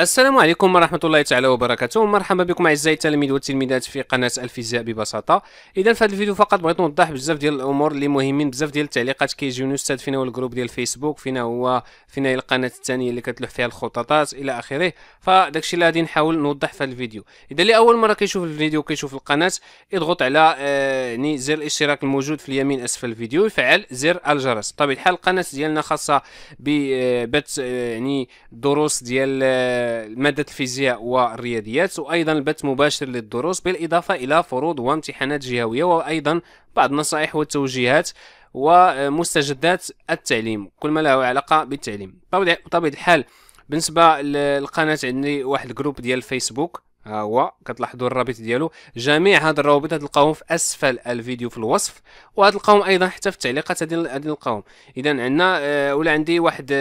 السلام عليكم ورحمة الله تعالى وبركاته مرحبا بكم أعزائي التلاميذ والتلميذات في قناة الفيزياء ببساطة إذا في هذا الفيديو فقط بغيت نوضح بزاف ديال الأمور اللي مهمين بزاف ديال التعليقات كيجيوني أستاذ فينا هو الجروب ديال الفيسبوك فينا هو فينا هي القناة الثانية اللي كتلوح فيها الخططات إلى آخره فداكشي اللي غادي نحاول نوضح في هذا الفيديو إذا اللي أول مرة كيشوف الفيديو وكيشوف القناة اضغط على يعني زر الاشتراك الموجود في اليمين أسفل الفيديو وفعل زر الجرس بطبيعة الحال القناة ديالنا خاصة ببث آه، آه، يعني دروس ديال ماده الفيزياء والرياضيات وايضا البث مباشر للدروس بالاضافه الى فروض وامتحانات جهويه وايضا بعض النصائح والتوجيهات ومستجدات التعليم كل ما له علاقه بالتعليم بطبيعه الحال بالنسبه للقناه عندي واحد الجروب ديال الفيسبوك ها هو كتلاحظوا الرابط ديالو جميع هاد الروابط غتلقاوهم في اسفل الفيديو في الوصف وغتلقاوهم ايضا حتى في التعليقات هادين نلقاوهم اذا عندنا آه ولا عندي واحد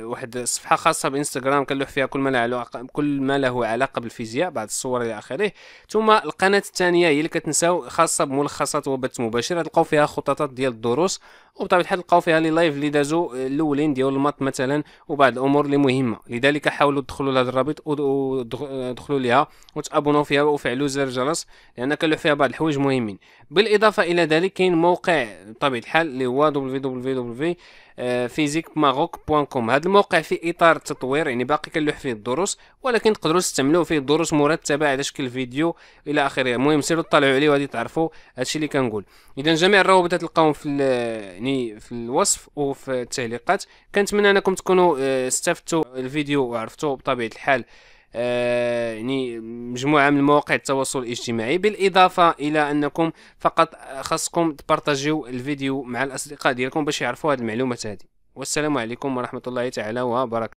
واحد الصفحه خاصه بانستغرام كنلوح فيها كل ما له علاقه كل ما له علاقه بالفيزياء بعض الصور الى اخره ثم القناه الثانيه هي اللي كتنساو خاصه بملخصات وبث مباشر تلقاو فيها خططات ديال الدروس وبطبيعه الحال تلقاو فيها لي لايف اللي دازو الاولين ديال الماط مثلا وبعض الامور اللي مهمه لذلك حاولوا تدخلوا لهذا الرابط ودخلوا ليها وتابونوا فيها وفعلوا زر الجرس لان كنلوح فيها بعض الحوايج مهمين بالاضافه الى ذلك كاين موقع بطبيعه الحال اللي هو www.physicmaroc.com آه، هذا الموقع في اطار التطوير يعني باقي كنلوح فيه الدروس ولكن تقدروا تستعملوه فيه دروس مرتبه على شكل فيديو الى اخره المهم سيروا تطلعوا عليه وغادي تعرفوا هادشي اللي كنقول اذا جميع الروابط تلقاهم في يعني في الوصف وفي التعليقات كنتمنى انكم تكونوا آه، استفدتوا الفيديو وعرفتوا بطبيعه الحال آه، يعني مجموعه من مواقع التواصل الاجتماعي بالاضافه الى انكم فقط خاصكم تبارطاجيو الفيديو مع الاصدقاء ديالكم باش يعرفوا هذه المعلومات هذه والسلام عليكم ورحمه الله تعالى وبركاته